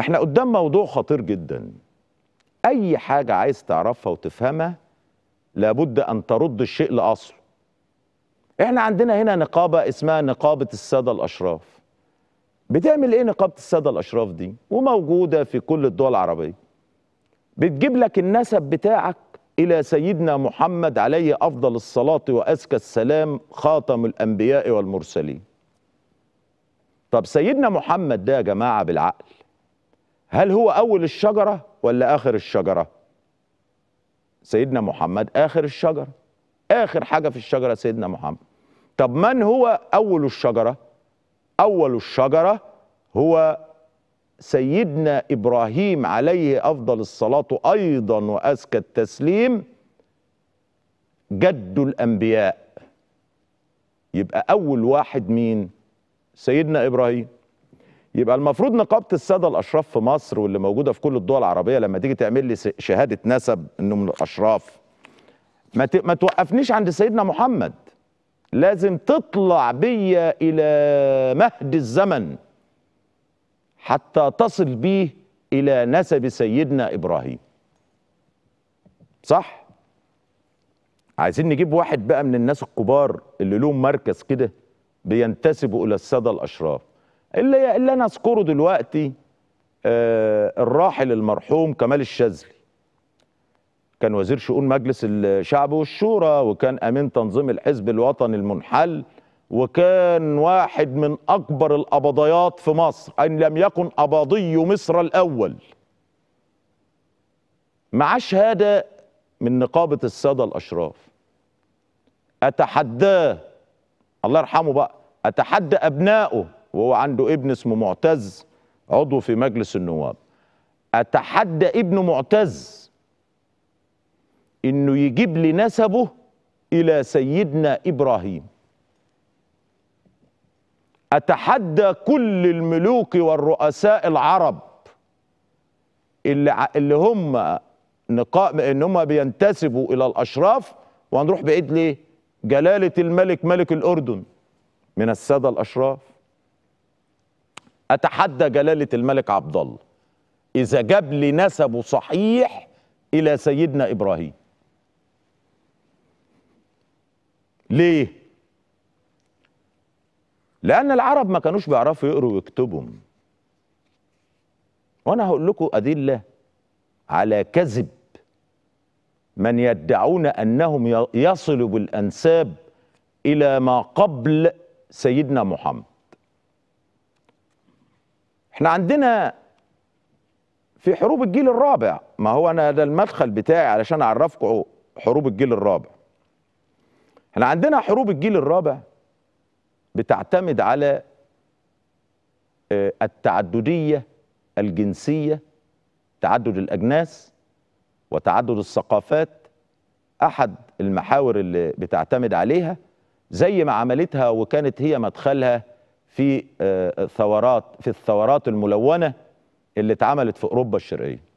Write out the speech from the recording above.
احنا قدام موضوع خطير جدا اي حاجة عايز تعرفها وتفهمها لابد ان ترد الشيء لاصله احنا عندنا هنا نقابة اسمها نقابة السادة الاشراف بتعمل ايه نقابة السادة الاشراف دي وموجودة في كل الدول العربية بتجيب لك النسب بتاعك الى سيدنا محمد عليه افضل الصلاة وازكى السلام خاتم الانبياء والمرسلين طب سيدنا محمد ده يا جماعة بالعقل هل هو أول الشجرة ولا آخر الشجرة سيدنا محمد آخر الشجرة آخر حاجة في الشجرة سيدنا محمد طب من هو أول الشجرة أول الشجرة هو سيدنا إبراهيم عليه أفضل الصلاة أيضا وأزكى التسليم جد الأنبياء يبقى أول واحد مين سيدنا إبراهيم يبقى المفروض نقابه الساده الاشراف في مصر واللي موجوده في كل الدول العربيه لما تيجي تعمل لي شهاده نسب انه من الاشراف ما ما توقفنيش عند سيدنا محمد لازم تطلع بيا الى مهد الزمن حتى تصل بيه الى نسب سيدنا ابراهيم صح عايزين نجيب واحد بقى من الناس الكبار اللي لهم مركز كده بينتسبوا الى الساده الاشراف اللي, اللي انا اذكره دلوقتي آه، الراحل المرحوم كمال الشاذلي كان وزير شؤون مجلس الشعب والشورى وكان امين تنظيم الحزب الوطني المنحل وكان واحد من اكبر الاباضيات في مصر ان لم يكن اباضي مصر الاول معاه شهاده من نقابه الساده الاشراف اتحداه الله يرحمه بقى اتحدى ابنائه وهو عنده ابن اسمه معتز عضو في مجلس النواب اتحدى ابن معتز انه يجيب لي نسبه الى سيدنا ابراهيم اتحدى كل الملوك والرؤساء العرب اللي اللي هم نقاء ان هم بينتسبوا الى الاشراف وهنروح بعيد ليه؟ جلاله الملك ملك الاردن من الساده الاشراف اتحدى جلاله الملك عبد الله اذا جاب لي نسبه صحيح الى سيدنا ابراهيم ليه لان العرب ما كانوش بيعرفوا يقروا ويكتبوا وانا هقول لكم ادله على كذب من يدعون انهم يصلوا بالانساب الى ما قبل سيدنا محمد احنا عندنا في حروب الجيل الرابع ما هو انا ده المدخل بتاعي علشان اعرفكم حروب الجيل الرابع احنا عندنا حروب الجيل الرابع بتعتمد على آه، التعدديه الجنسيه تعدد الاجناس وتعدد الثقافات احد المحاور اللي بتعتمد عليها زي ما عملتها وكانت هي مدخلها في آه، ثورات في الثورات الملونه اللي اتعملت في اوروبا الشرقيه